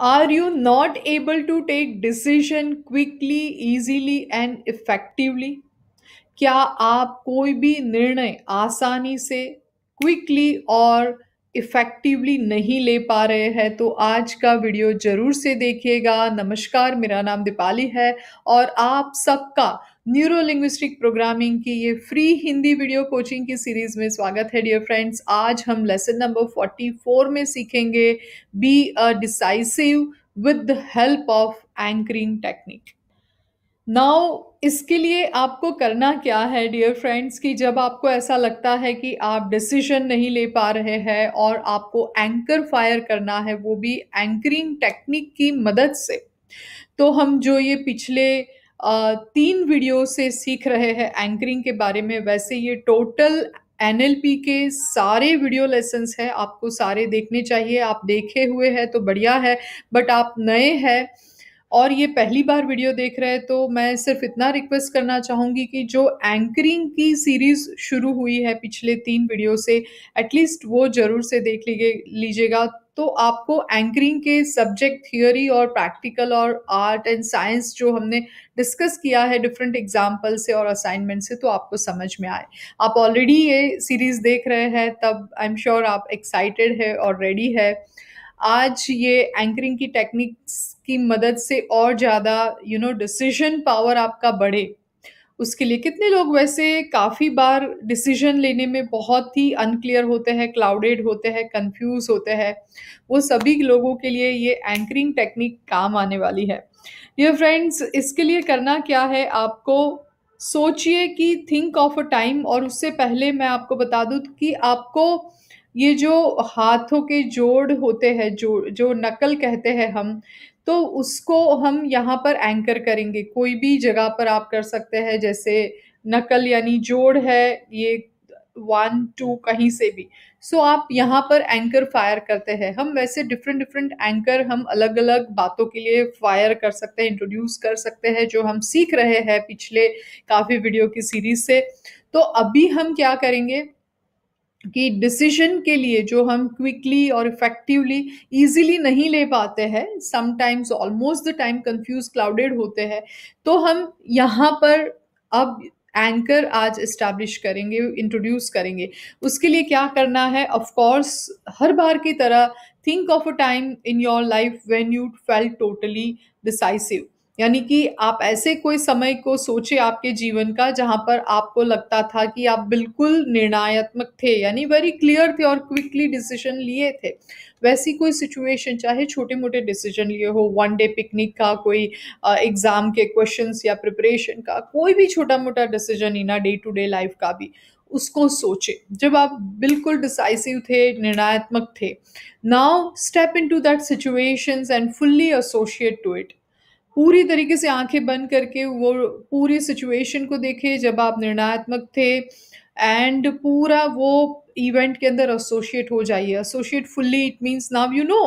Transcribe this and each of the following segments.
are you not able to take decision quickly easily and effectively क्या आप कोई भी निर्णय आसानी से क्विकली और इफ़ेक्टिवली नहीं ले पा रहे हैं तो आज का वीडियो ज़रूर से देखिएगा नमस्कार मेरा नाम दीपाली है और आप सबका न्यूरो लिंग्विस्टिक प्रोग्रामिंग की ये फ्री हिंदी वीडियो कोचिंग की सीरीज में स्वागत है डियर फ्रेंड्स आज हम लेसन नंबर 44 में सीखेंगे be a decisive with the help of anchoring technique now इसके लिए आपको करना क्या है डियर फ्रेंड्स कि जब आपको ऐसा लगता है कि आप डिसीजन नहीं ले पा रहे हैं और आपको एंकर फायर करना है वो भी एंकरिंग टेक्निक की मदद से तो हम जो ये पिछले तीन वीडियो से सीख रहे हैं एंकरिंग के बारे में वैसे ये टोटल एन के सारे वीडियो लेसन्स हैं आपको सारे देखने चाहिए आप देखे हुए हैं तो बढ़िया है बट आप नए हैं और ये पहली बार वीडियो देख रहे हैं तो मैं सिर्फ इतना रिक्वेस्ट करना चाहूँगी कि जो एंकरिंग की सीरीज़ शुरू हुई है पिछले तीन वीडियो से एटलीस्ट वो ज़रूर से देख लीजिएगा तो आपको एंकरिंग के सब्जेक्ट थियोरी और प्रैक्टिकल और आर्ट एंड साइंस जो हमने डिस्कस किया है डिफरेंट एग्जाम्पल से और असाइनमेंट से तो आपको समझ में आए आप ऑलरेडी ये सीरीज़ देख रहे हैं तब आई एम श्योर आप एक्साइटेड है और रेडी है आज ये एंकरिंग की टेक्निक्स की मदद से और ज़्यादा यू नो डिसीजन पावर आपका बढ़े उसके लिए कितने लोग वैसे काफ़ी बार डिसीजन लेने में बहुत ही अनक्लियर होते हैं क्लाउडेड होते हैं कंफ्यूज होते हैं वो सभी लोगों के लिए ये एंकरिंग टेक्निक काम आने वाली है ये फ्रेंड्स इसके लिए करना क्या है आपको सोचिए कि थिंक ऑफ अ टाइम और उससे पहले मैं आपको बता दूँ कि आपको ये जो हाथों के जोड़ होते हैं जो जो नकल कहते हैं हम तो उसको हम यहाँ पर एंकर करेंगे कोई भी जगह पर आप कर सकते हैं जैसे नकल यानी जोड़ है ये वन टू कहीं से भी सो so, आप यहाँ पर एंकर फायर करते हैं हम वैसे डिफरेंट डिफरेंट एंकर हम अलग अलग बातों के लिए फायर कर सकते हैं इंट्रोड्यूस कर सकते हैं जो हम सीख रहे हैं पिछले काफ़ी वीडियो की सीरीज से तो अभी हम क्या करेंगे कि डिसीजन के लिए जो हम क्विकली और इफेक्टिवली इजीली नहीं ले पाते हैं sometimes almost the time confuse clouded होते हैं तो हम यहाँ पर अब एंकर आज इस्टेब्लिश करेंगे इंट्रोड्यूस करेंगे उसके लिए क्या करना है ऑफ कोर्स हर बार की तरह think of a time in your life when you felt totally decisive यानी कि आप ऐसे कोई समय को सोचे आपके जीवन का जहाँ पर आपको लगता था कि आप बिल्कुल निर्णयात्मक थे यानी वेरी क्लियर थे और क्विकली डिसीजन लिए थे वैसी कोई सिचुएशन चाहे छोटे मोटे डिसीजन लिए हो वन डे पिकनिक का कोई एग्ज़ाम के क्वेश्चंस या प्रिपरेशन का कोई भी छोटा मोटा डिसीजन इना डे टू डे लाइफ का भी उसको सोचे जब आप बिल्कुल डिसाइसिव थे निर्णयात्मक थे now step into that situations and fully associate to it पूरी तरीके से आंखें बंद करके वो पूरी सिचुएशन को देखे जब आप निर्णयात्मक थे एंड पूरा वो इवेंट के अंदर एसोशिएट हो जाइए associate fully it means now you know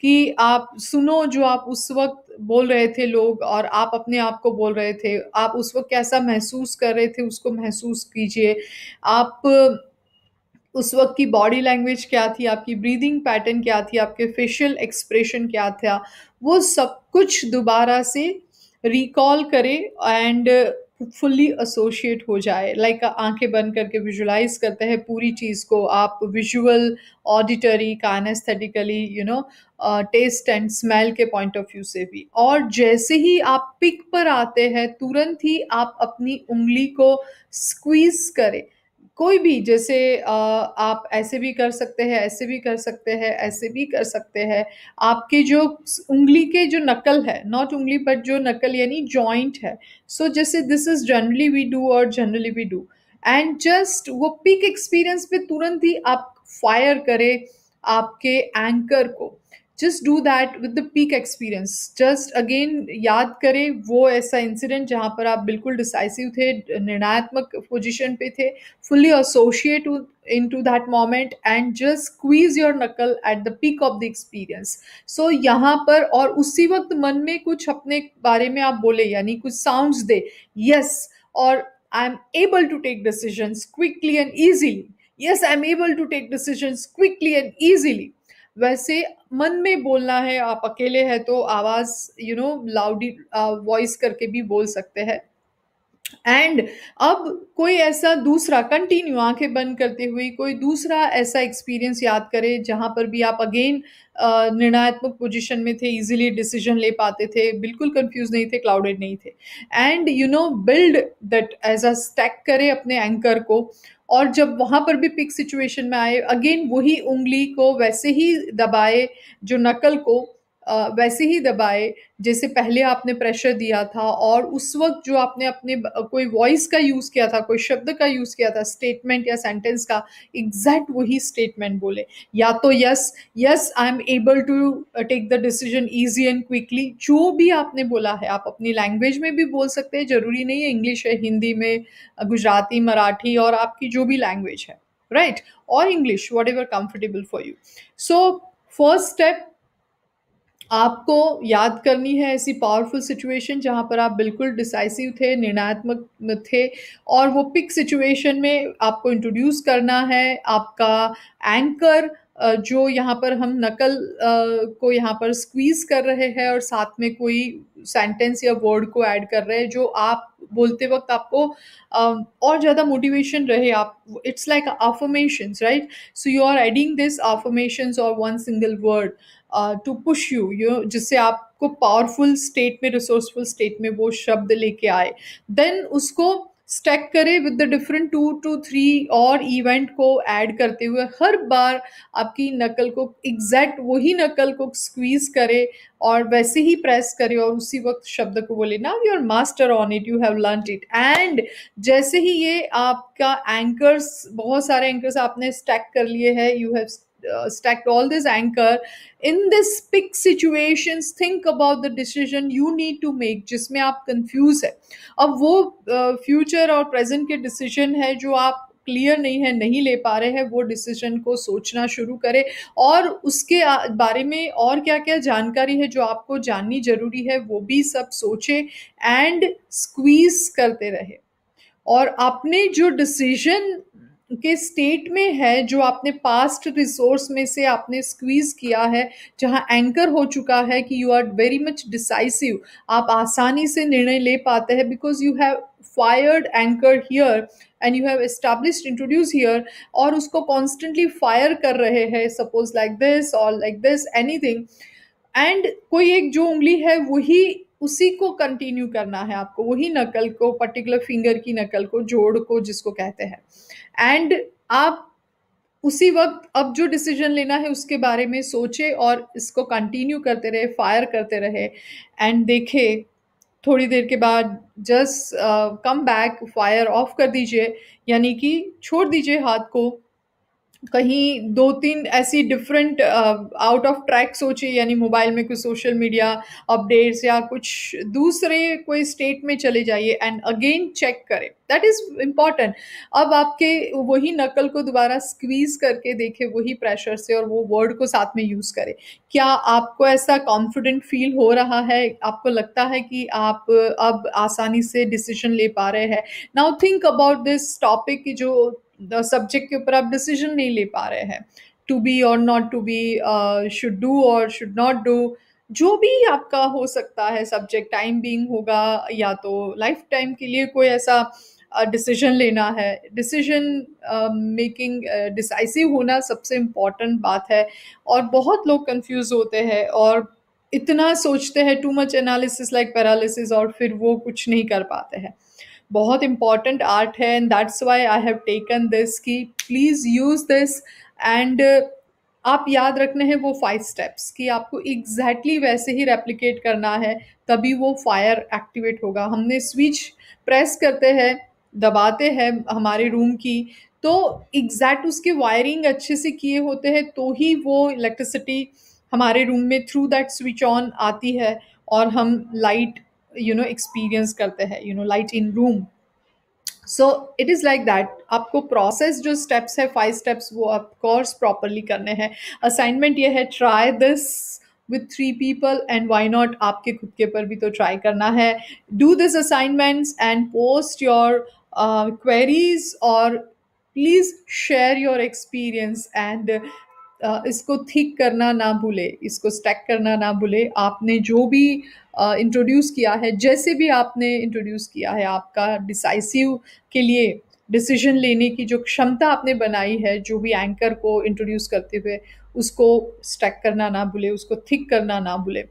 कि आप सुनो जो आप उस वक्त बोल रहे थे लोग और आप अपने आप को बोल रहे थे आप उस वक्त कैसा महसूस कर रहे थे उसको महसूस कीजिए आप उस वक्त की बॉडी लैंग्वेज क्या थी आपकी ब्रीदिंग पैटर्न क्या थी आपके फेशियल एक्सप्रेशन क्या था वो सब कुछ दोबारा से रिकॉल करे एंड फुल्ली एसोशिएट हो जाए लाइक like, uh, आंखें बंद करके विजुलाइज करते हैं पूरी चीज़ को आप visual auditory kinesthetically you know taste and smell के पॉइंट ऑफ व्यू से भी और जैसे ही आप पिक पर आते हैं तुरंत ही आप अपनी उंगली को स्क्वीज़ करें कोई भी जैसे आप ऐसे भी कर सकते हैं ऐसे भी कर सकते हैं ऐसे भी कर सकते हैं आपके जो उंगली के जो नकल है नॉट उंगली बट जो नकल यानी जॉइंट है सो so, जैसे this is generally we do और generally we do and just वो पिक एक्सपीरियंस पे तुरंत ही आप फायर करें आपके एंकर को just do that with the peak experience just again याद करें वो ऐसा इंसिडेंट जहाँ पर आप बिल्कुल डिसाइसिव थे निर्णात्मक पोजिशन पे थे fully associate into that moment and just squeeze your knuckle at the peak of the experience so यहाँ पर और उसी वक्त मन में कुछ अपने बारे में आप बोले यानी कुछ साउंड्स दे यस और I am able to take decisions quickly and easily yes I am able to take decision quickly and easily वैसे मन में बोलना है आप अकेले हैं तो आवाज़ यू नो लाउडी वॉइस करके भी बोल सकते हैं एंड अब कोई ऐसा दूसरा कंटिन्यू आंखें बंद करते हुए कोई दूसरा ऐसा एक्सपीरियंस याद करें जहाँ पर भी आप अगेन निर्णयात्मक पोजीशन में थे इजीली डिसीजन ले पाते थे बिल्कुल कंफ्यूज नहीं थे क्लाउडेड नहीं थे and you know build that as a stack करें अपने एंकर को और जब वहाँ पर भी पिक सिचुएशन में आए अगेन वही उंगली को वैसे ही दबाए जो नकल को वैसे ही दबाए जैसे पहले आपने प्रेशर दिया था और उस वक्त जो आपने अपने कोई वॉइस का यूज़ किया था कोई शब्द का यूज़ किया था स्टेटमेंट या सेंटेंस का एग्जैक्ट वही स्टेटमेंट बोले या तो yes yes I am able to take the decision easy and quickly जो भी आपने बोला है आप अपनी लैंग्वेज में भी बोल सकते हैं ज़रूरी नहीं है इंग्लिश है हिंदी में गुजराती मराठी और आपकी जो भी लैंग्वेज है राइट और English whatever comfortable for you so first step आपको याद करनी है ऐसी पावरफुल सिचुएशन जहाँ पर आप बिल्कुल डिसाइसिव थे निर्णयात्मक थे और वो पिक सिचुएशन में आपको इंट्रोड्यूस करना है आपका एंकर जो यहाँ पर हम नकल को यहाँ पर स्क्वीज़ कर रहे हैं और साथ में कोई सेंटेंस या वर्ड को ऐड कर रहे हैं जो आप बोलते वक्त आपको और ज़्यादा मोटिवेशन रहे आप it's like affirmations right so you are adding this affirmations और one single word to push you you जिससे आपको पावरफुल स्टेट में रिसोर्सफुल स्टेट में वो शब्द लेके आए देन उसको स्टैक करें with the different two two three और इवेंट को ऐड करते हुए हर बार आपकी नकल को एग्जैक्ट वही नकल को स्क्वीज करे और वैसे ही प्रेस करे और उसी वक्त शब्द को बोले ना you are master on it you have learn it and जैसे ही ये आपका एंकर्स बहुत सारे एंकर्स आपने स्टैक कर लिए है you have uh, stacked all this anchor in this pick situations think about the decision you need to make जिसमें आप कंफ्यूज है अब वो फ्यूचर uh, future और प्रेजेंट के डिसीजन है जो आप क्लियर नहीं है नहीं ले पा रहे हैं वो डिसीजन को सोचना शुरू करें और उसके बारे में और क्या क्या जानकारी है जो आपको जाननी जरूरी है वो भी सब सोचें एंड स्क्वीज करते रहे और आपने जो डिसीजन के स्टेट में है जो आपने पास्ट रिसोर्स में से आपने स्क्वीज किया है जहां एंकर हो चुका है कि you are very much decisive आप आसानी से निर्णय ले पाते हैं because you have fired anchor here and you have established introduce here और उसको कॉन्स्टेंटली फायर कर रहे हैं सपोज लाइक दिस और लाइक दिस थिंग एंड कोई एक जो उंगली है वही उसी को कंटिन्यू करना है आपको वही नकल को पर्टिकुलर फिंगर की नकल को जोड़ को जिसको कहते हैं एंड आप उसी वक्त अब जो डिसीजन लेना है उसके बारे में सोचे और इसको कंटिन्यू करते रहे फायर करते रहे एंड देखे थोड़ी देर के बाद just come back fire off कर दीजिए यानी कि छोड़ दीजिए हाथ को कहीं दो तीन ऐसी डिफरेंट आउट ऑफ ट्रैक सोचे यानी मोबाइल में कुछ सोशल मीडिया अपडेट्स या कुछ दूसरे कोई स्टेट में चले जाइए एंड अगेन चेक करें दैट इज़ इम्पॉर्टेंट अब आपके वही नकल को दोबारा स्क्वीज करके देखे वही प्रेशर से और वो वर्ड को साथ में यूज़ करें क्या आपको ऐसा कॉन्फिडेंट फील हो रहा है आपको लगता है कि आप uh, अब आसानी से डिसीजन ले पा रहे हैं now think about this topic की जो सब्जेक्ट के ऊपर आप डिसीजन नहीं ले पा रहे हैं टू बी और not to be should do और शुड नॉट डू जो भी आपका हो सकता है सब्जेक्ट टाइम बींग होगा या तो लाइफ टाइम के लिए कोई ऐसा डिसीजन uh, लेना है डिसीजन मेकिंग डिसाइसिव होना सबसे इम्पॉर्टेंट बात है और बहुत लोग कंफ्यूज होते हैं और इतना सोचते हैं too much analysis like paralysis और फिर वो कुछ नहीं कर पाते हैं बहुत इम्पॉर्टेंट आर्ट है and that's why I have taken this कि प्लीज़ यूज़ दिस एंड आप याद रखने हैं वो फाइव स्टेप्स कि आपको एग्जैक्टली exactly वैसे ही रेप्लिकेट करना है तभी वो फायर एक्टिवेट होगा हमने स्विच प्रेस करते हैं दबाते हैं हमारे रूम की तो एग्जैक्ट उसके वायरिंग अच्छे से किए होते हैं तो ही वो इलेक्ट्रिसिटी हमारे रूम में थ्रू दैट स्विच ऑन आती है और हम लाइट यू नो एक्सपीरियंस करते हैं you know light in room so it is like that आपको प्रोसेस जो स्टेप्स है फाइव स्टेप्स वो आप कोर्स प्रॉपरली करने हैं असाइनमेंट ये है try this with three people and why not आपके खुद के पर भी तो ट्राई करना है do this assignments and post your queries और please share your experience and इसको थिक करना ना भूले इसको स्टैक करना ना भूले आपने जो भी इंट्रोड्यूस किया है जैसे भी आपने इंट्रोड्यूस किया है आपका डिसाइसिव के लिए डिसीजन लेने की जो क्षमता आपने बनाई है जो भी एंकर को इंट्रोड्यूस करते हुए उसको स्टैक करना ना भूले उसको थिक करना ना भूले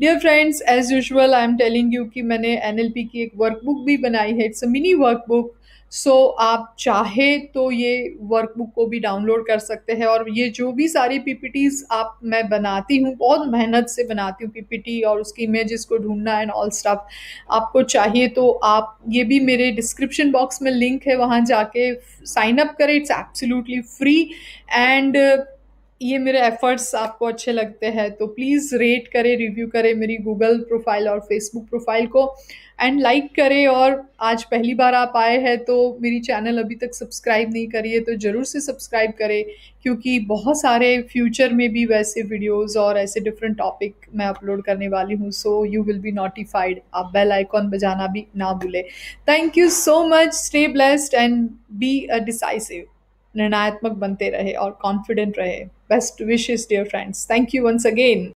dear friends as usual I am telling you कि मैंने एन की एक वर्कबुक भी बनाई है it's a mini workbook so so, आप चाहे तो ये वर्कबुक को भी डाउनलोड कर सकते हैं और ये जो भी सारी पीपीटीज आप मैं बनाती हूँ बहुत मेहनत से बनाती हूँ पीपीटी और उसकी इमेजेस को ढूंढना एंड ऑल स्टफ आपको चाहिए तो आप ये भी मेरे डिस्क्रिप्शन बॉक्स में लिंक है वहाँ जाके साइन अप करें इट्स एब्सोल्युटली फ्री एंड ये मेरे एफ़र्ट्स आपको अच्छे लगते हैं तो प्लीज़ रेट करें रिव्यू करें मेरी गूगल प्रोफाइल और फेसबुक प्रोफाइल को एंड लाइक करें और आज पहली बार आप आए हैं तो मेरी चैनल अभी तक सब्सक्राइब नहीं करी है तो ज़रूर से सब्सक्राइब करें क्योंकि बहुत सारे फ्यूचर में भी वैसे वीडियोस और ऐसे डिफरेंट टॉपिक मैं अपलोड करने वाली हूँ so you will be notified आप बेल आइकॉन बजाना भी ना भूलें thank you so much stay blessed and be a decisive निर्णयात्मक बनते रहे और कॉन्फिडेंट रहे Best wishes, dear friends. Thank you once again.